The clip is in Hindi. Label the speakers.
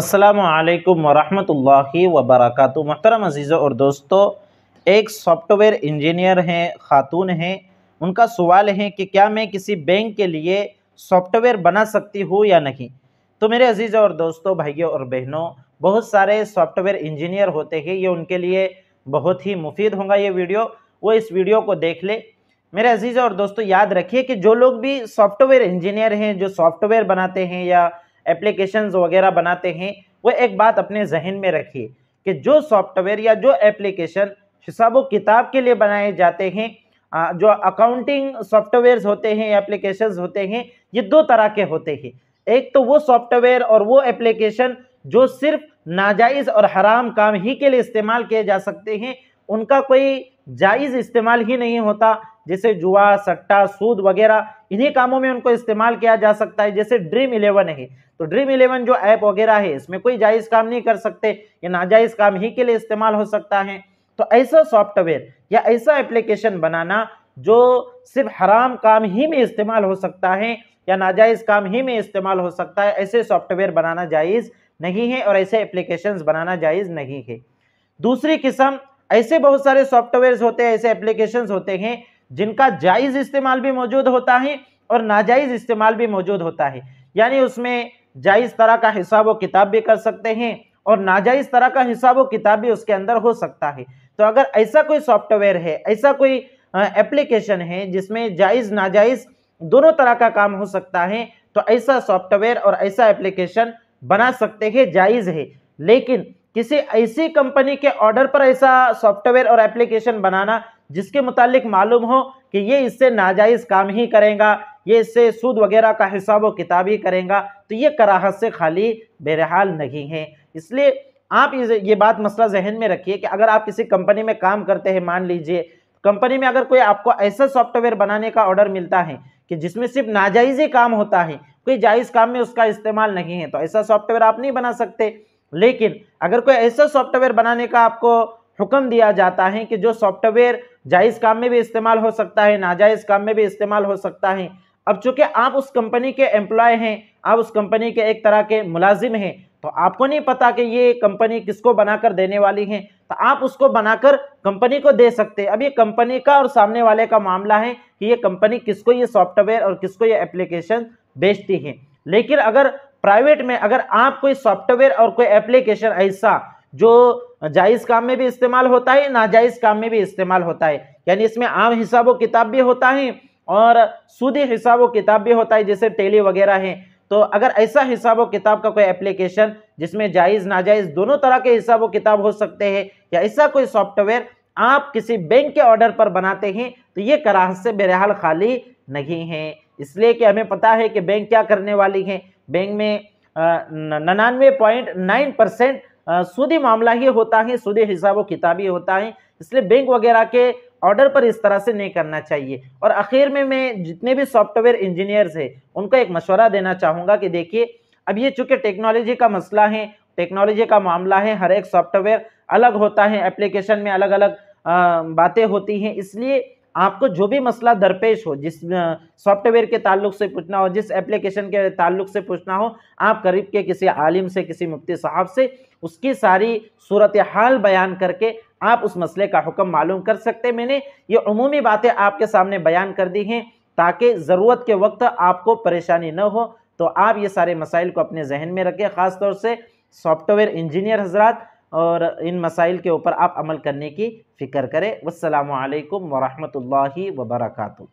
Speaker 1: असलकम वरहमतुल्लि वबरक मोहतरम अजीज़ और दोस्तों एक सॉफ्टवेयर इंजीनियर हैं ख़ातून हैं उनका सवाल है कि क्या मैं किसी बैंक के लिए सॉफ्टवेयर बना सकती हूँ या नहीं तो मेरे अजीज़ और दोस्तों भाइयों और बहनों बहुत सारे सॉफ्टवेयर इंजीनियर होते हैं ये उनके लिए बहुत ही मुफीद होगा ये वीडियो वो इस वीडियो को देख ले मेरे अजीज़ और दोस्तों याद रखिए कि जो लोग भी सॉफ्टवेयर इंजीनियर हैं जो सॉफ्टवेयर बनाते हैं या एप्लीकेशन वगैरह बनाते हैं वो एक बात अपने जहन में रखिए कि जो सॉफ्टवेयर या जो एप्लीकेशन हिसाब किताब के लिए बनाए जाते हैं जो अकाउंटिंग सॉफ्टवेयर्स होते हैं एप्लीकेशंस होते हैं ये दो तरह के होते हैं एक तो वो सॉफ्टवेयर और वो एप्लीकेशन जो सिर्फ नाजायज़ और हराम काम ही के लिए इस्तेमाल किए जा सकते हैं उनका कोई जायज़ इस्तेमाल ही नहीं होता जैसे जुआ सट्टा सूद वगैरह इन्हीं कामों में उनको इस्तेमाल किया जा सकता है जैसे ड्रीम इलेवन है तो ड्रीम इलेवन जो ऐप वगैरह है इसमें कोई जायज़ काम नहीं कर सकते ये नाजायज़ काम ही के लिए इस्तेमाल हो सकता है तो ऐसा सॉफ्टवेयर या ऐसा एप्लीकेशन बनाना जो सिर्फ हराम काम ही में इस्तेमाल हो सकता है या नाजायज़ काम ही में इस्तेमाल हो सकता है ऐसे सॉफ्टवेयर बनाना जायज़ नहीं है और ऐसे एप्लीकेशन बनाना जायज़ नहीं है दूसरी किस्म ऐसे बहुत सारे सॉफ्टवेयर होते हैं ऐसे एप्लीकेशन होते हैं जिनका जायज़ इस्तेमाल भी मौजूद होता है और नाजायज़ इस्तेमाल भी मौजूद होता है यानी उसमें जायज़ तरह का हिसाब व किताब भी कर सकते हैं और नाजायज़ तरह का हिसाब व किताब भी उसके अंदर हो सकता है तो अगर ऐसा कोई सॉफ्टवेयर है ऐसा कोई एप्लीकेशन है जिसमें जायज़ नाजायज़ दोनों तरह का काम हो सकता है तो ऐसा सॉफ्टवेयर और ऐसा एप्लीकेशन बना सकते हैं जायज़ है लेकिन किसी ऐसी कंपनी के ऑर्डर पर ऐसा सॉफ्टवेयर और एप्लीकेशन बनाना जिसके मुतालिक मालूम हो कि ये इससे नाजायज़ काम ही करेगा ये इससे सूद वगैरह का हिसाब व किताब ही करेगा तो ये कराहत से खाली बहरहाल नहीं है इसलिए आप ये बात मसला जहन में रखिए कि अगर आप किसी कंपनी में काम करते हैं मान लीजिए कंपनी में अगर कोई आपको ऐसा सॉफ्टवेयर बनाने का ऑर्डर मिलता है कि जिसमें सिर्फ नाजायज़ ही काम होता है कोई जायज़ काम में उसका इस्तेमाल नहीं है तो ऐसा सॉफ्टवेयर आप नहीं बना सकते लेकिन अगर कोई ऐसा सॉफ्टवेयर बनाने का आपको हुक्म दिया जाता है कि जो सॉफ्टवेयर जायज़ काम में भी इस्तेमाल हो सकता है नाजायज़ काम में भी इस्तेमाल हो सकता है अब चूंकि आप उस कंपनी के एम्प्लॉय हैं आप उस कंपनी के एक तरह के मुलाजिम हैं तो आपको नहीं पता कि ये कंपनी किसको बनाकर देने वाली है तो आप उसको बनाकर कंपनी को दे सकते हैं अब ये कंपनी का और सामने वाले का मामला है कि ये कंपनी किसको ये सॉफ्टवेयर और किसको ये एप्लीकेशन बेचती है लेकिन अगर प्राइवेट में अगर आप कोई सॉफ्टवेयर और कोई एप्लीकेशन ऐसा जो जायज़ काम में भी इस्तेमाल होता है नाजायज़ काम में भी इस्तेमाल होता है यानी इसमें आम हिसाब किताब भी होता है और सूदी हिसाब किताब भी होता है जैसे टेली वगैरह है तो अगर ऐसा हिसाब किताब का कोई एप्लीकेशन जिसमें जायज़ नाजायज़ दोनों तरह के हिसाब किताब हो सकते हैं या ऐसा कोई सॉफ्टवेयर आप किसी बैंक के ऑर्डर पर बनाते हैं तो ये कराह से बेरहाल खाली नहीं है इसलिए कि हमें पता है कि बैंक क्या करने वाली है बैंक में नन्यानवे पॉइंट नाइन परसेंट सूदी मामला ही होता है सूदी हिसाब किताबी होता है इसलिए बैंक वगैरह के ऑर्डर पर इस तरह से नहीं करना चाहिए और आखिर में मैं जितने भी सॉफ्टवेयर इंजीनियर्स हैं उनको एक मशवरा देना चाहूँगा कि देखिए अब ये चूँकि टेक्नोलॉजी का मसला है टेक्नोलॉजी का मामला है हर एक सॉफ्टवेयर अलग होता है एप्लीकेशन में अलग अलग बातें होती हैं इसलिए आपको जो भी मसला दरपेश हो जिस सॉफ्टवेयर के ताल्लुक से पूछना हो जिस एप्लीकेशन के ताल्लुक से पूछना हो आप करीब के किसी आलिम से किसी मुफ्ती साहब से उसकी सारी सूरत हाल बयान करके आप उस मसले का हुक्म मालूम कर सकते मैंने ये अमूमी बातें आपके सामने बयान कर दी हैं ताकि ज़रूरत के वक्त आपको परेशानी न हो तो आप ये सारे मसाइल को अपने जहन में रखें ख़ास तौर से सॉफ्टवेयर इंजीनियर हजरात और इन मसाइल के ऊपर आप अमल करने की फ़िक्र करें वालकम वरहमल वबरकू